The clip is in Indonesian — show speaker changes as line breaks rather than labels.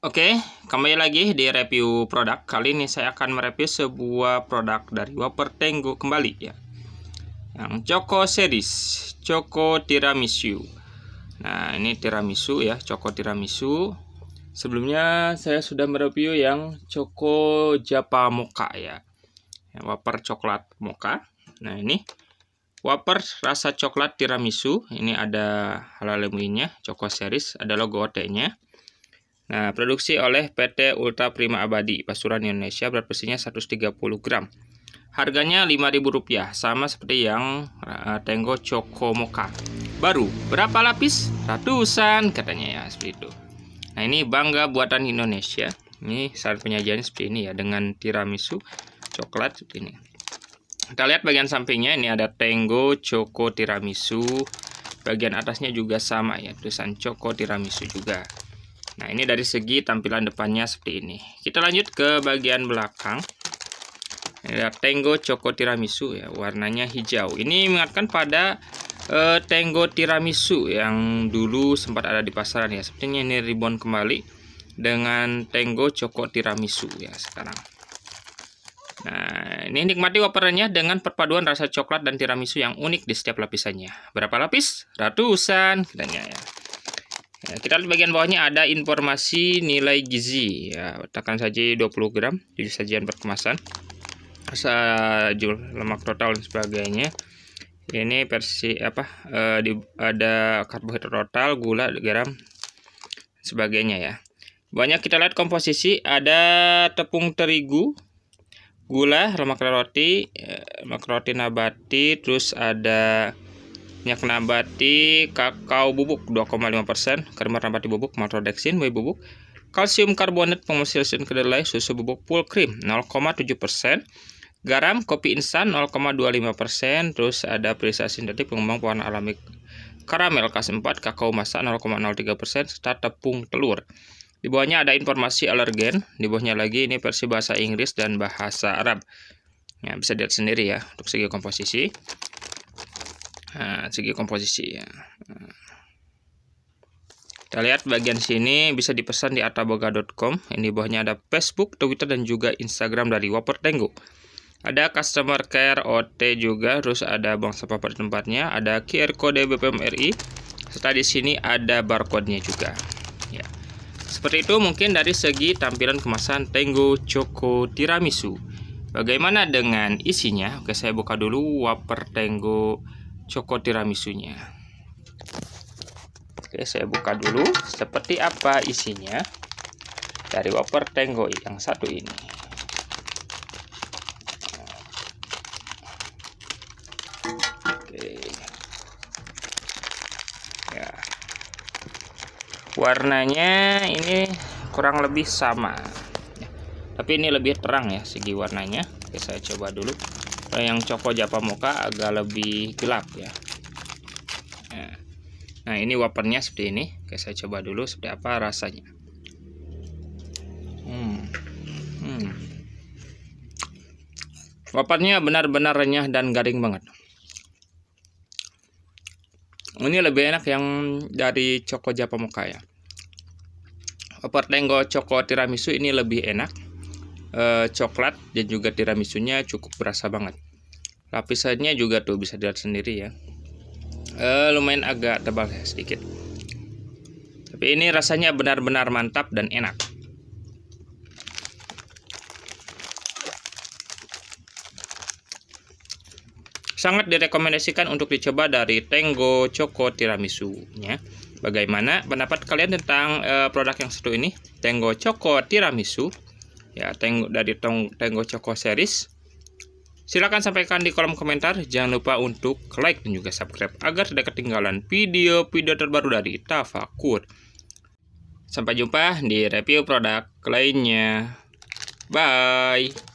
Oke, kembali lagi di review produk. Kali ini saya akan mereview sebuah produk dari Tengu kembali ya. Yang Choco Series, Choco Tiramisu. Nah, ini tiramisu ya, Choco Tiramisu. Sebelumnya saya sudah mereview yang Choco Japa Mocha ya. Yang wafer coklat mocha. Nah, ini wafer rasa coklat tiramisu. Ini ada halalemuinya, Choco Series, ada logo OT-nya Nah, produksi oleh PT Ultra Prima Abadi, Pasuruan Indonesia, berat besinya 130 gram. Harganya Rp5.000, sama seperti yang uh, eh, Tenggo Choco Moka. Baru, berapa lapis? Ratusan, katanya ya, seperti itu. Nah, ini bangga buatan Indonesia. Ini saat penyajian seperti ini ya, dengan tiramisu coklat seperti ini. Kita lihat bagian sampingnya, ini ada Tenggo Choco Tiramisu. Bagian atasnya juga sama ya, tulisan Choco Tiramisu juga. Nah, ini dari segi tampilan depannya seperti ini. Kita lanjut ke bagian belakang. Ini ada Tango Choco Tiramisu ya, warnanya hijau. Ini mengingatkan pada uh, Tango Tiramisu yang dulu sempat ada di pasaran ya. Sepertinya ini ribbon kembali dengan Tango Choco Tiramisu ya sekarang. Nah, ini nikmati wafernya dengan perpaduan rasa coklat dan tiramisu yang unik di setiap lapisannya. Berapa lapis? Ratusan, Kita ya. Ya, kita lihat bagian bawahnya ada informasi nilai gizi. Ya, letakkan saja 20 gram di sajian berkemasan Asa jumlah lemak total dan sebagainya. Ini versi apa? E, di, ada karbohidrat total, gula garam sebagainya ya. Banyak kita lihat komposisi ada tepung terigu, gula, lemak roti, eh, lemak roti nabati, terus ada minyak nabati, kakao bubuk 2,5%, kerimer nabati bubuk, maltodextrin, whey bubuk, kalsium karbonat, pengusir kedelai, susu bubuk full cream 0,7%, garam, kopi instan 0,25%, terus ada perisa sintetik pengembang pewarna alami karamel kas 4, kakao masa 0,03%, serta tepung telur. Di bawahnya ada informasi alergen, di bawahnya lagi ini versi bahasa Inggris dan bahasa Arab. Ya, bisa dilihat sendiri ya untuk segi komposisi. Nah, segi komposisi ya. Nah. Kita lihat bagian sini bisa dipesan di ataboga.com. Ini bawahnya ada Facebook, Twitter, dan juga Instagram dari Tenggo. Ada customer care OT juga, terus ada bank sampah pada tempatnya, ada QR code BPM RI, serta di sini ada barcode-nya juga. Ya. Seperti itu mungkin dari segi tampilan kemasan Tenggo Choco Tiramisu. Bagaimana dengan isinya? Oke, saya buka dulu Wapertenggo Tenggo Choco nya Oke, saya buka dulu seperti apa isinya dari wafer tenggo yang satu ini. Ya. Warnanya ini kurang lebih sama. Tapi ini lebih terang ya segi warnanya. Oke, saya coba dulu. Eh, yang Choco Java Mocha agak lebih gelap ya, ya. nah ini wapernya seperti ini oke saya coba dulu seperti apa rasanya hmm. Hmm. wapernya benar-benar renyah dan garing banget ini lebih enak yang dari Choco Java Mocha ya wapernya Choco Tiramisu ini lebih enak eh, coklat dan juga tiramisunya cukup berasa banget lapisannya juga tuh bisa dilihat sendiri ya eh, lumayan agak tebal ya sedikit tapi ini rasanya benar-benar mantap dan enak sangat direkomendasikan untuk dicoba dari Tango Choco Tiramisu -nya. Bagaimana pendapat kalian tentang uh, produk yang satu ini? Tango Choco Tiramisu ya tengok dari tong, Tenggo Coko series. Silahkan sampaikan di kolom komentar. Jangan lupa untuk like dan juga subscribe agar tidak ketinggalan video-video terbaru dari Tafakur. Sampai jumpa di review produk lainnya. Bye!